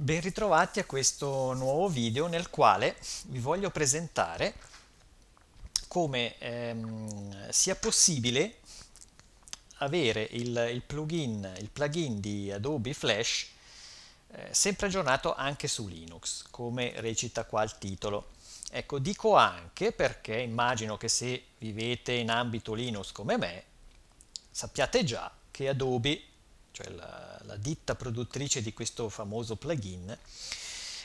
Ben ritrovati a questo nuovo video nel quale vi voglio presentare come ehm, sia possibile avere il, il, plugin, il plugin di Adobe Flash eh, sempre aggiornato anche su Linux, come recita qua il titolo. Ecco, dico anche perché immagino che se vivete in ambito Linux come me, sappiate già che Adobe cioè la, la ditta produttrice di questo famoso plugin,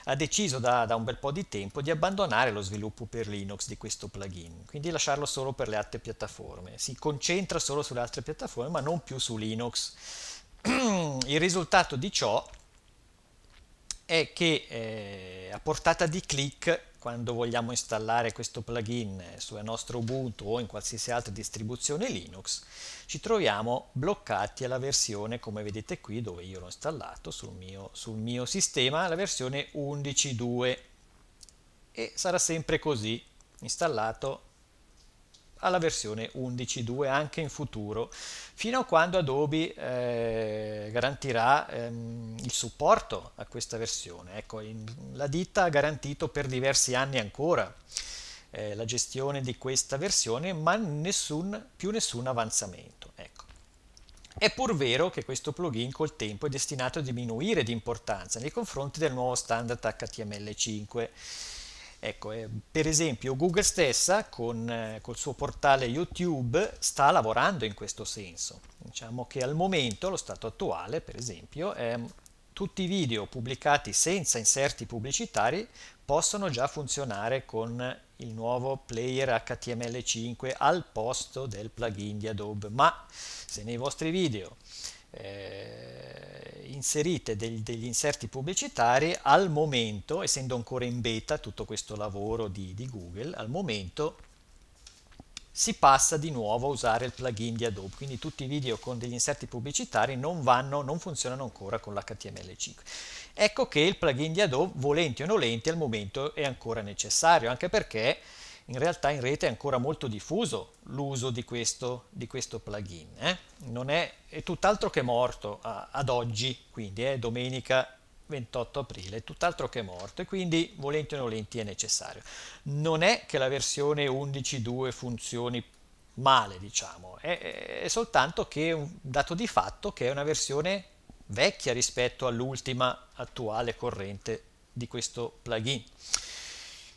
ha deciso da, da, un bel po' di tempo di abbandonare lo sviluppo per Linux di questo plugin, quindi lasciarlo solo per le altre piattaforme. Si concentra solo sulle altre piattaforme, ma non più su Linux. Il risultato di ciò è che eh, a portata di click quando vogliamo installare questo plugin sul nostro Ubuntu o in qualsiasi altra distribuzione Linux, ci troviamo bloccati alla versione, come vedete qui, dove io l'ho installato sul mio, sul mio sistema, la versione 11.2 e sarà sempre così, installato alla versione 11.2 anche in futuro, fino a quando Adobe eh, garantirà ehm, il supporto a questa versione. Ecco, in, la ditta ha garantito per diversi anni ancora eh, la gestione di questa versione, ma nessun, più nessun avanzamento. Ecco. È pur vero che questo plugin col tempo è destinato a diminuire di importanza nei confronti del nuovo standard HTML5 Ecco, eh, per esempio Google stessa con eh, col suo portale YouTube sta lavorando in questo senso. Diciamo che al momento, lo stato attuale per esempio, ehm, tutti i video pubblicati senza inserti pubblicitari possono già funzionare con il nuovo player HTML5 al posto del plugin di Adobe, ma se nei vostri video eh, inserite del, degli inserti pubblicitari al momento, essendo ancora in beta tutto questo lavoro di, di, Google, al momento si passa di nuovo a usare il plugin di Adobe, quindi tutti i video con degli inserti pubblicitari non, vanno, non funzionano ancora con l'HTML5. Ecco che il plugin di Adobe, volenti o nolenti, al momento è ancora necessario, anche perché in realtà in rete è ancora molto diffuso l'uso di questo, di questo plugin. Eh? Non è, è tutt'altro che morto a, ad oggi, quindi è eh, domenica 28 aprile, è tutt'altro che morto e quindi volenti o nolenti è necessario. Non è che la versione 11.2 funzioni male, diciamo, è, è soltanto che un dato di fatto che è una versione vecchia rispetto all'ultima attuale corrente di questo plugin.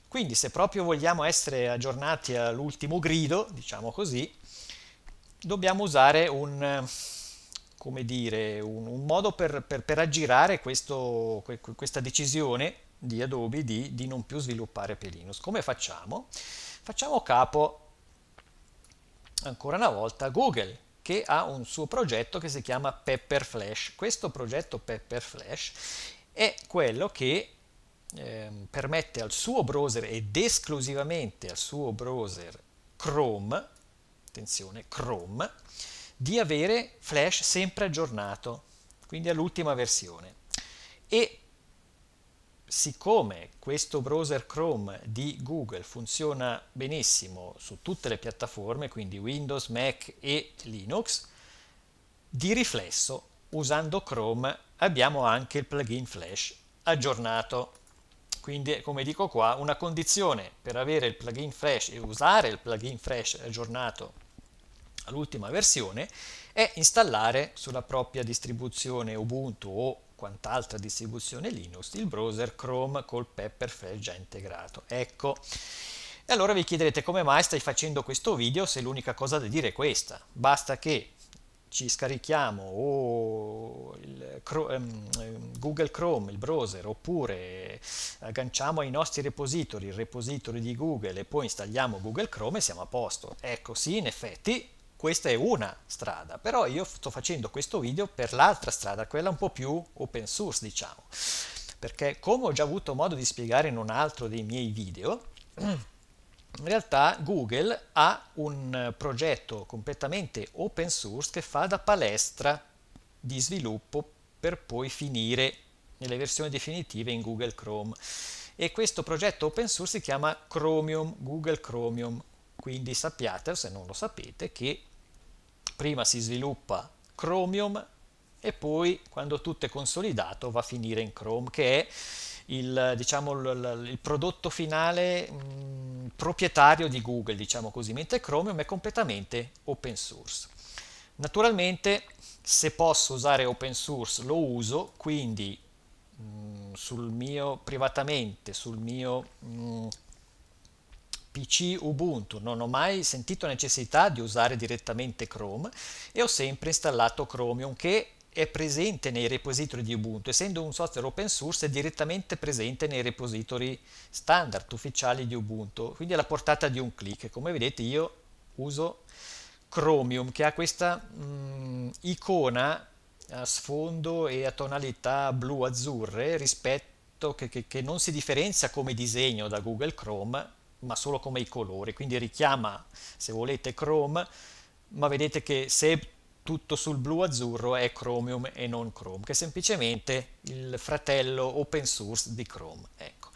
Quindi se proprio vogliamo essere aggiornati all'ultimo grido, diciamo così, dobbiamo usare un, dire, un, un modo per, per, per aggirare questo, questa decisione di Adobe di, di, non più sviluppare per Linux. Come facciamo? Facciamo capo ancora una volta a Google che ha un suo progetto che si chiama Pepper Flash. Questo progetto Pepper Flash è quello che eh, permette al suo browser ed esclusivamente al suo browser Chrome, attenzione, Chrome, di avere Flash sempre aggiornato, quindi all'ultima versione. E siccome questo browser Chrome di Google funziona benissimo su tutte le piattaforme, quindi Windows, Mac e Linux, di riflesso usando Chrome abbiamo anche il plugin Flash aggiornato. Quindi, come dico qua, una condizione per avere il plugin Fresh e usare il plugin Fresh aggiornato all'ultima versione è installare sulla propria distribuzione Ubuntu o quant'altra distribuzione Linux il browser Chrome col Pepper Fresh già integrato. Ecco. E allora vi chiederete come mai stai facendo questo video se l'unica cosa da dire è questa. Basta che ci scarichiamo o il, ehm, ehm, Google Chrome, il browser, oppure agganciamo ai nostri repository il repository di Google e poi installiamo Google Chrome e siamo a posto. Ecco, sì, in effetti questa è una strada, però io sto facendo questo video per l'altra strada, quella un po' più open source, diciamo. Perché come ho già avuto modo di spiegare in un altro dei miei video, in realtà Google ha un progetto completamente open source che fa da palestra di sviluppo per poi finire nelle versioni definitive in Google Chrome. E questo progetto open source si chiama Chromium, Google Chromium. Quindi sappiate, se non lo sapete, che prima si sviluppa Chromium e poi quando tutto è consolidato va a finire in Chrome, che è il, diciamo, il, il prodotto finale mh, proprietario di Google, diciamo così, mentre Chromium è completamente open source. Naturalmente se posso usare open source lo uso, quindi mh, sul mio privatamente, sul mio mh, PC Ubuntu, non ho mai sentito necessità di usare direttamente Chrome e ho sempre installato Chromium che è presente nei repository di Ubuntu, essendo un software open source è direttamente presente nei repository standard ufficiali di Ubuntu, quindi alla portata di un clic. Come vedete io uso Chromium che ha questa mh, mm, icona a sfondo e a tonalità blu-azzurre rispetto che, che, che non si differenzia come disegno da Google Chrome, ma solo come i colori, quindi richiama, se volete, Chrome, ma vedete che se tutto sul blu-azzurro è Chromium e non Chrome, che è semplicemente il fratello open source di Chrome. Ecco.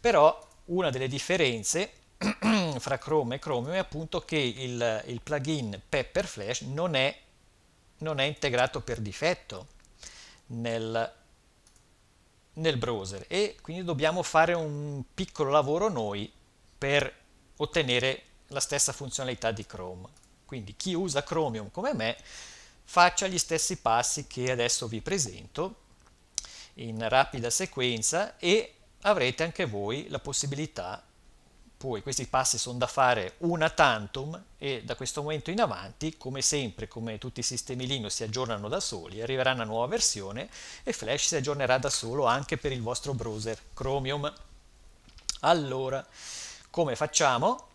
Però una delle differenze fra Chrome e Chromium è appunto che il, il plugin Pepper Flash non è, non è integrato per difetto nel, nel browser e quindi dobbiamo fare un piccolo lavoro noi per ottenere la stessa funzionalità di Chrome. Quindi chi usa Chromium come me faccia gli stessi passi che adesso vi presento in rapida sequenza e avrete anche voi la possibilità poi questi passi sono da fare una tantum e da questo momento in avanti, come sempre, come tutti i sistemi Linux si aggiornano da soli, arriverà una nuova versione e Flash si aggiornerà da solo anche per il vostro browser Chromium. Allora, come facciamo?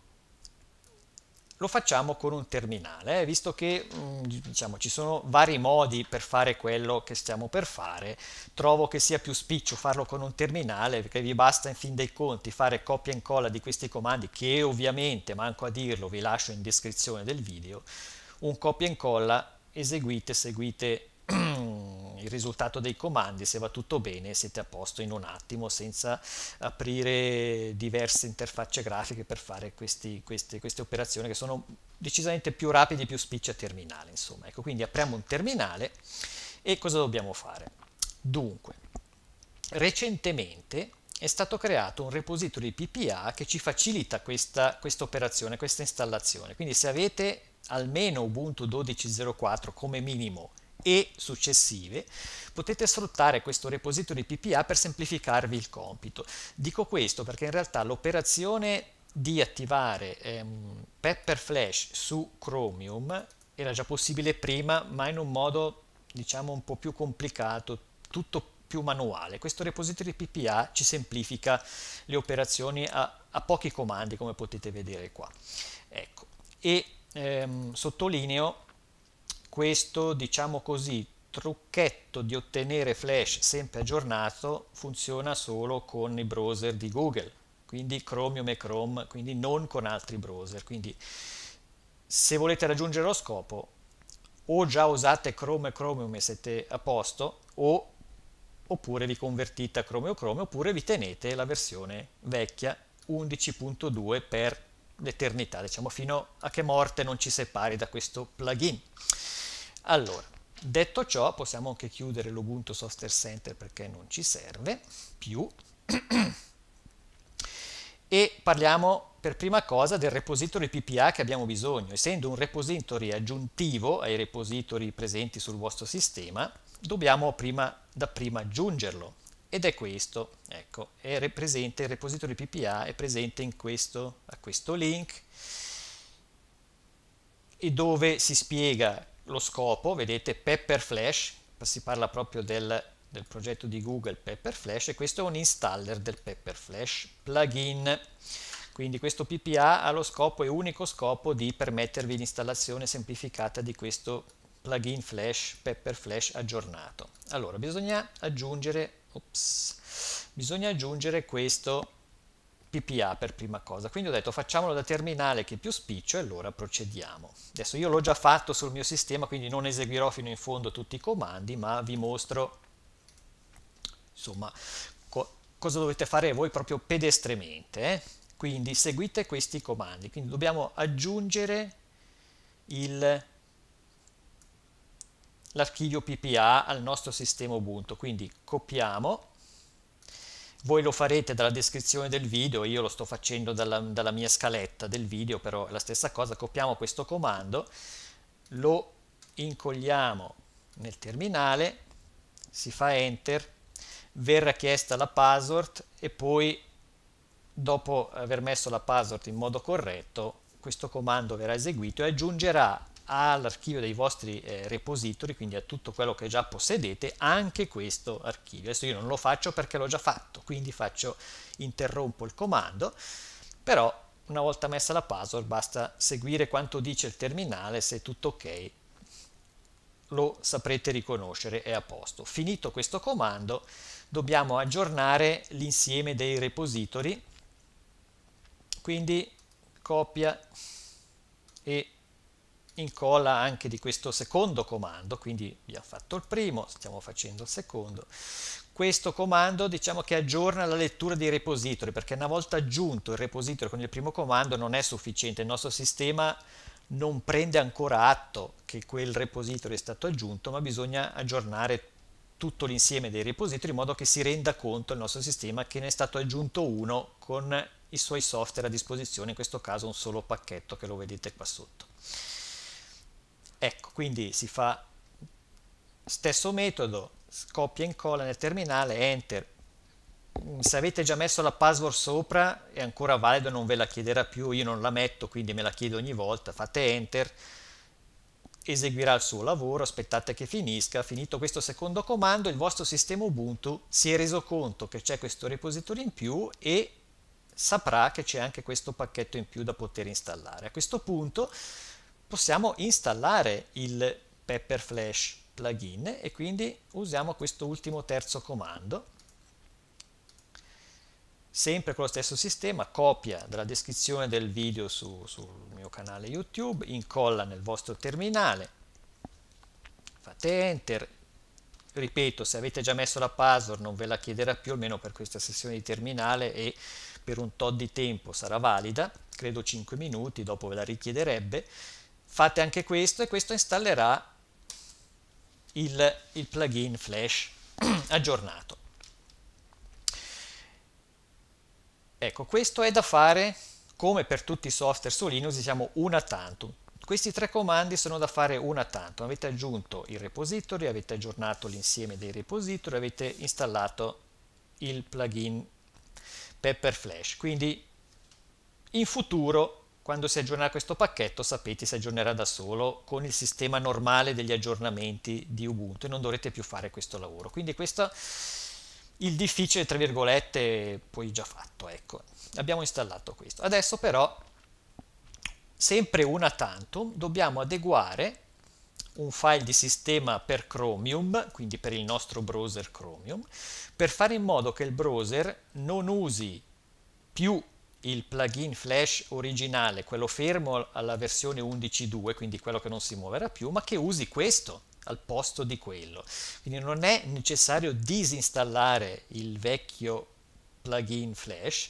lo facciamo con un terminale, eh, visto che mm, diciamo, ci sono vari modi per fare quello che stiamo per fare, trovo che sia più spiccio farlo con un terminale perché vi basta in fin dei conti fare copia e incolla di questi comandi che ovviamente, manco a dirlo, vi lascio in descrizione del video, un copia e incolla, eseguite, seguite il risultato dei comandi, se va tutto bene siete a posto in un attimo senza aprire diverse interfacce grafiche per fare questi, queste, queste operazioni che sono decisamente più rapide e più spicce a terminale. Insomma. Ecco, quindi apriamo un terminale e cosa dobbiamo fare? Dunque, recentemente è stato creato un repository PPA che ci facilita questa quest operazione, questa installazione. Quindi se avete almeno Ubuntu 12.04 come minimo e successive, potete sfruttare questo repository PPA per semplificarvi il compito. Dico questo perché in realtà l'operazione di attivare ehm, Pepper Flash su Chromium era già possibile prima, ma in un modo diciamo un po' più complicato, tutto più manuale. Questo repository PPA ci semplifica le operazioni a, a pochi comandi, come potete vedere qua. Ecco, e ehm, sottolineo questo diciamo così trucchetto di ottenere flash sempre aggiornato funziona solo con i browser di Google quindi Chromium e Chrome quindi non con altri browser quindi se volete raggiungere lo scopo o già usate Chrome e Chromium e siete a posto o, oppure vi convertite a Chrome o Chrome oppure vi tenete la versione vecchia 11.2 per l'eternità diciamo fino a che morte non ci separi da questo plugin allora, detto ciò, possiamo anche chiudere l'Ubuntu Software Center perché non ci serve più. e parliamo per prima cosa del repository PPA che abbiamo bisogno. Essendo un repository aggiuntivo ai repository presenti sul vostro sistema, dobbiamo prima, da prima aggiungerlo. Ed è questo, ecco, è presente, il repository PPA è presente in questo, a questo link, e dove si spiega lo scopo, vedete Pepper Flash, si parla proprio del, del progetto di Google Pepper Flash e questo è un installer del Pepper Flash plugin. Quindi questo PPA ha lo scopo e unico scopo di permettervi l'installazione semplificata di questo plugin Flash, Pepper Flash aggiornato. Allora, bisogna aggiungere, ops, bisogna aggiungere questo PPA per prima cosa. Quindi ho detto facciamolo da terminale che è più spiccio e allora procediamo. Adesso io l'ho già fatto sul mio sistema, quindi non eseguirò fino in fondo tutti i comandi, ma vi mostro insomma co cosa dovete fare voi proprio pedestremente. Eh? Quindi seguite questi comandi. Quindi dobbiamo aggiungere l'archivio PPA al nostro sistema Ubuntu. Quindi copiamo voi lo farete dalla descrizione del video, io lo sto facendo dalla, dalla mia scaletta del video, però è la stessa cosa, copiamo questo comando, lo incolliamo nel terminale, si fa enter, verrà chiesta la password e poi dopo aver messo la password in modo corretto questo comando verrà eseguito e aggiungerà all'archivio dei vostri eh, repository, quindi a tutto quello che già possedete, anche questo archivio. Adesso io non lo faccio perché l'ho già fatto, quindi faccio interrompo il comando, però una volta messa la password basta seguire quanto dice il terminale, se è tutto ok lo saprete riconoscere, è a posto. Finito questo comando dobbiamo aggiornare l'insieme dei repository, quindi copia e incolla anche di questo secondo comando, quindi abbiamo fatto il primo, stiamo facendo il secondo. Questo comando diciamo che aggiorna la lettura dei repository, perché una volta aggiunto il repository con il primo comando non è sufficiente, il nostro sistema non prende ancora atto che quel repository è stato aggiunto, ma bisogna aggiornare tutto l'insieme dei repository in modo che si renda conto il nostro sistema che ne è stato aggiunto uno con i suoi software a disposizione, in questo caso un solo pacchetto che lo vedete qua sotto. Ecco, quindi si fa stesso metodo, copia e incolla nel terminale, enter. Mm, se avete già messo la password sopra è ancora valido, non ve la chiederà più, io non la metto, quindi me la chiedo ogni volta, fate enter, eseguirà il suo lavoro, aspettate che finisca, finito questo secondo comando il vostro sistema Ubuntu si è reso conto che c'è questo repository in più e saprà che c'è anche questo pacchetto in più da poter installare. A questo punto possiamo installare il Pepper Flash plugin e quindi usiamo questo ultimo terzo comando sempre con lo stesso sistema copia dalla descrizione del video su, sul mio canale youtube incolla nel vostro terminale fate enter ripeto se avete già messo la password non ve la chiederà più almeno per questa sessione di terminale e per un tot di tempo sarà valida credo 5 minuti dopo ve la richiederebbe fate anche questo e questo installerà il, il plugin flash aggiornato ecco questo è da fare come per tutti i software su Linux diciamo una tanto questi tre comandi sono da fare una tanto avete aggiunto il repository avete aggiornato l'insieme dei repository avete installato il plugin Pepper Flash quindi in futuro quando si aggiornerà questo pacchetto, sapete, si aggiornerà da solo con il sistema normale degli aggiornamenti di Ubuntu e non dovrete più fare questo lavoro. Quindi questo il difficile, tra virgolette, poi già fatto, ecco. Abbiamo installato questo. Adesso però, sempre una tantum, dobbiamo adeguare un file di sistema per Chromium, quindi per il nostro browser Chromium, per fare in modo che il browser non usi più il plugin flash originale, quello fermo alla versione 11.2, quindi quello che non si muoverà più, ma che usi questo al posto di quello. Quindi non è necessario disinstallare il vecchio plugin flash,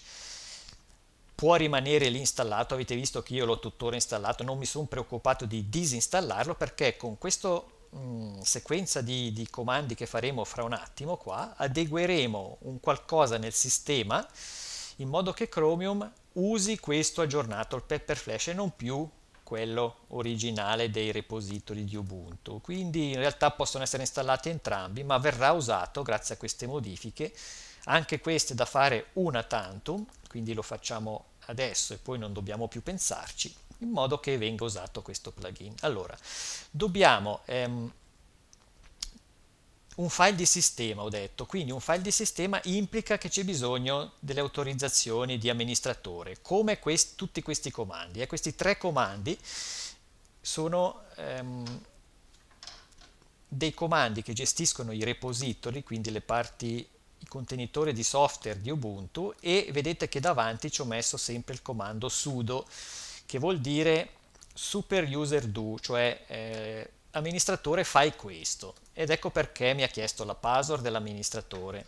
può rimanere lì installato, avete visto che io l'ho tuttora installato, non mi sono preoccupato di disinstallarlo perché con questa mm, sequenza di, di comandi che faremo fra un attimo qua adegueremo un qualcosa nel sistema in modo che Chromium usi questo aggiornato, il Pepper Flash, e non più quello originale dei repository di Ubuntu. Quindi in realtà possono essere installati entrambi, ma verrà usato grazie a queste modifiche, anche queste da fare una tantum, quindi lo facciamo adesso e poi non dobbiamo più pensarci, in modo che venga usato questo plugin. Allora, dobbiamo ehm, un file di sistema, ho detto, quindi un file di sistema implica che c'è bisogno delle autorizzazioni di amministratore, come quest tutti questi comandi. E questi tre comandi sono ehm, dei comandi che gestiscono i repository, quindi le parti, i contenitori di software di Ubuntu e vedete che davanti ci ho messo sempre il comando sudo, che vuol dire super user do, cioè... Eh, amministratore fai questo ed ecco perché mi ha chiesto la password dell'amministratore.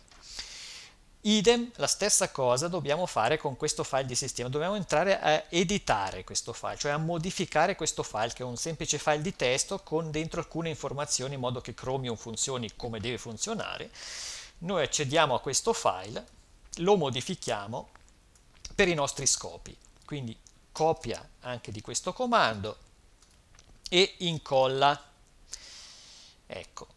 Idem, la stessa cosa dobbiamo fare con questo file di sistema, dobbiamo entrare a editare questo file, cioè a modificare questo file che è un semplice file di testo con dentro alcune informazioni in modo che Chromium funzioni come deve funzionare. Noi accediamo a questo file, lo modifichiamo per i nostri scopi, quindi copia anche di questo comando e incolla Ecco,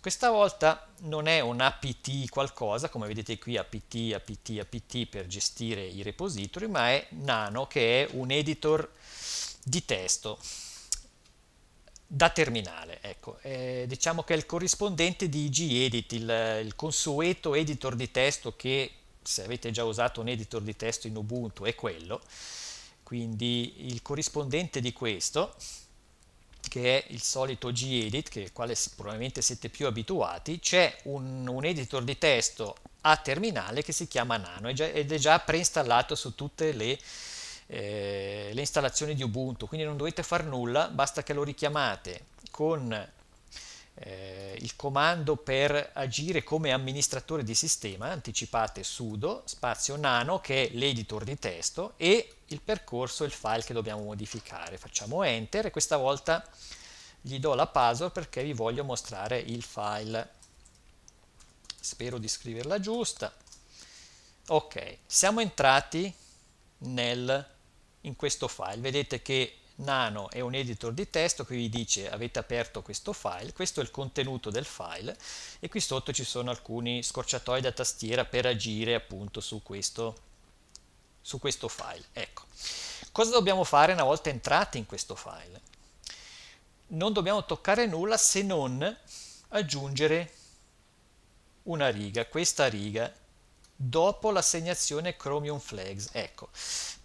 questa volta non è un apt qualcosa, come vedete qui apt, apt, apt per gestire i repository, ma è nano che è un editor di testo da terminale. Ecco. Eh, diciamo che è il corrispondente di gedit, il, il consueto editor di testo che se avete già usato un editor di testo in Ubuntu è quello, quindi il corrispondente di questo che è il solito gedit, che quale probabilmente siete più abituati, c'è un, un, editor di testo a terminale che si chiama Nano ed è già preinstallato su tutte le, eh, le installazioni di Ubuntu, quindi non dovete fare nulla, basta che lo richiamate con eh, il comando per agire come amministratore di sistema, anticipate sudo, spazio nano che è l'editor di testo e il percorso e il file che dobbiamo modificare. Facciamo enter e questa volta gli do la password perché vi voglio mostrare il file. Spero di scriverla giusta. Ok, siamo entrati nel, in questo file. Vedete che Nano è un editor di testo che vi dice avete aperto questo file, questo è il contenuto del file e qui sotto ci sono alcuni scorciatoi da tastiera per agire appunto su questo, su questo file. Ecco. Cosa dobbiamo fare una volta entrati in questo file? Non dobbiamo toccare nulla se non aggiungere una riga, questa riga, dopo l'assegnazione Chromium Flags. Ecco,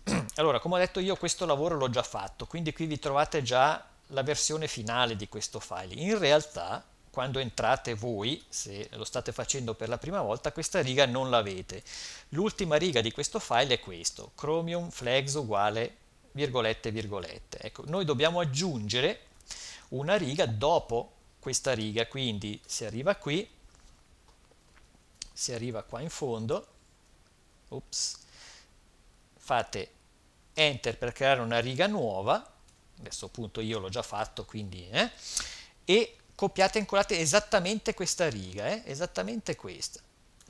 Allora, come ho detto io, questo lavoro l'ho già fatto, quindi qui vi trovate già la versione finale di questo file. In realtà, quando entrate voi, se lo state facendo per la prima volta, questa riga non l'avete. L'ultima riga di questo file è questo, chromium flags uguale virgolette virgolette. Ecco, noi dobbiamo aggiungere una riga dopo questa riga, quindi si arriva qui, si arriva qua in fondo, ops, fate enter per creare una riga nuova, a questo punto io l'ho già fatto, quindi, eh, e copiate e incollate esattamente questa riga, eh, esattamente questa.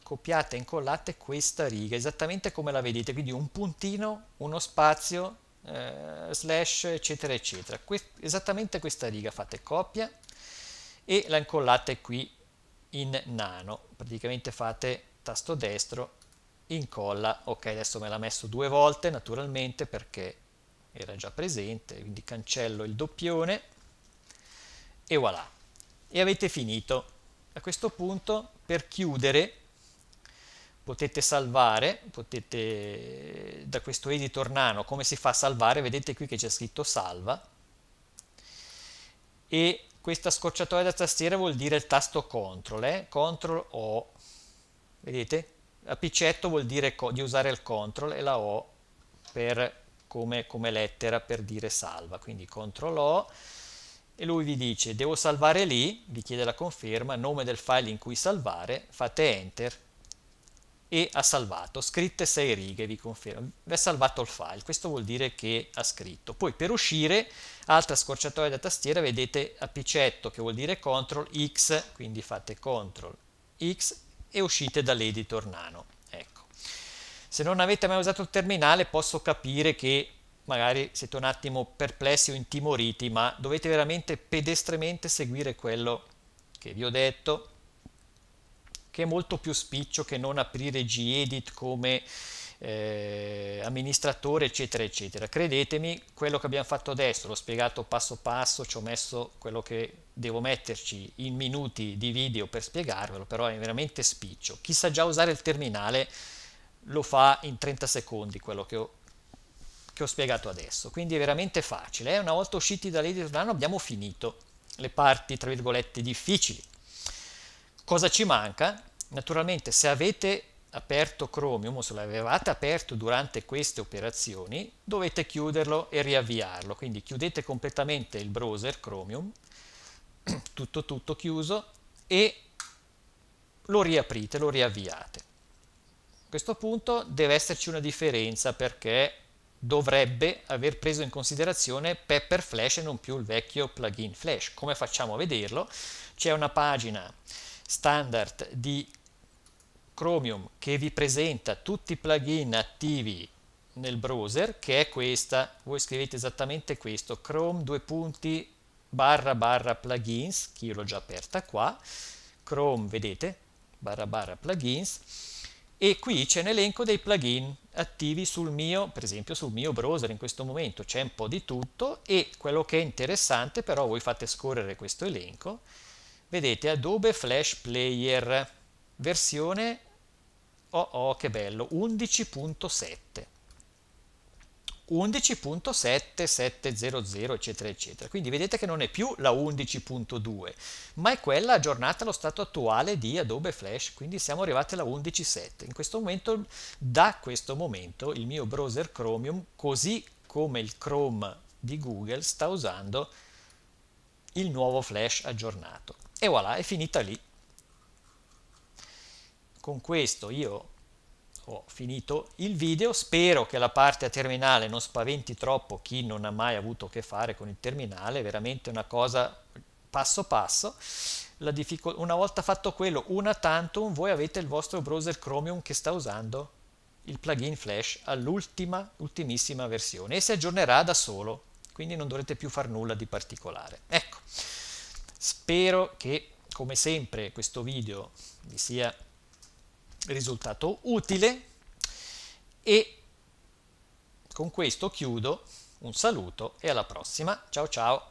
Copiate e incollate questa riga, esattamente come la vedete, quindi un puntino, uno spazio, eh, slash, eccetera, eccetera. Que esattamente questa riga, fate copia e la incollate qui in nano, praticamente fate tasto destro incolla, ok adesso me l'ha messo due volte naturalmente perché era già presente, quindi cancello il doppione e voilà, e avete finito. A questo punto per chiudere potete salvare, potete da questo editor nano come si fa a salvare, vedete qui che c'è scritto salva e questa scorciatoia da tastiera vuol dire il tasto CTRL, eh? CTRL O, vedete? A piccetto vuol dire di usare il CTRL e la O per, come, come lettera per dire salva, quindi CTRL O e lui vi dice devo salvare lì, vi chiede la conferma, nome del file in cui salvare, fate enter e ha salvato, scritte 6 righe vi confermo, ha salvato il file, questo vuol dire che ha scritto. Poi per uscire, altra scorciatoia da tastiera, vedete apicetto che vuol dire CTRL X, quindi fate CTRL X e uscite dall'editor nano. Ecco. Se non avete mai usato il terminale posso capire che magari siete un attimo perplessi o intimoriti, ma dovete veramente pedestremente seguire quello che vi ho detto, che è molto più spiccio che non aprire gedit come eh, amministratore, eccetera, eccetera. Credetemi, quello che abbiamo fatto adesso, l'ho spiegato passo passo, ci ho messo quello che devo metterci in minuti di video per spiegarvelo, però è veramente spiccio. Chi sa già usare il terminale lo fa in 30 secondi quello che ho, che ho spiegato adesso, quindi è veramente facile. Eh? Una volta usciti da Lady Solano abbiamo finito le parti, tra virgolette, difficili. Cosa ci manca? Naturalmente se avete aperto Chromium o se l'avevate aperto durante queste operazioni dovete chiuderlo e riavviarlo quindi chiudete completamente il browser Chromium tutto tutto chiuso e lo riaprite, lo riavviate. A questo punto deve esserci una differenza perché dovrebbe aver preso in considerazione Pepper Flash e non più il vecchio plugin Flash. Come facciamo a vederlo? C'è una pagina standard di Chromium che vi presenta tutti i plugin attivi nel browser che è questa voi scrivete esattamente questo chrome due punti barra barra plugins, che io l'ho già aperta qua, Chrome, vedete, barra barra plugins, e qui c'è un elenco dei plugin attivi sul mio, per esempio sul mio browser in questo momento, c'è un po' di tutto e quello che è interessante però voi fate scorrere questo elenco, vedete Adobe Flash Player, versione, oh oh che bello, 11.7. 11.7700 eccetera eccetera quindi vedete che non è più la 11.2 ma è quella aggiornata allo stato attuale di Adobe Flash quindi siamo arrivati alla 11.7 in questo momento da questo momento il mio browser Chromium così come il Chrome di Google sta usando il nuovo Flash aggiornato e voilà è finita lì con questo io ho finito il video, spero che la parte a terminale non spaventi troppo chi non ha mai avuto a che fare con il terminale, è veramente una cosa passo passo. una volta fatto quello, una tantum, voi avete il vostro browser Chromium che sta usando il plugin Flash all'ultima, ultimissima versione e si aggiornerà da solo, quindi non dovrete più fare nulla di particolare. Ecco, spero che come sempre questo video vi sia risultato utile e con questo chiudo, un saluto e alla prossima, ciao ciao!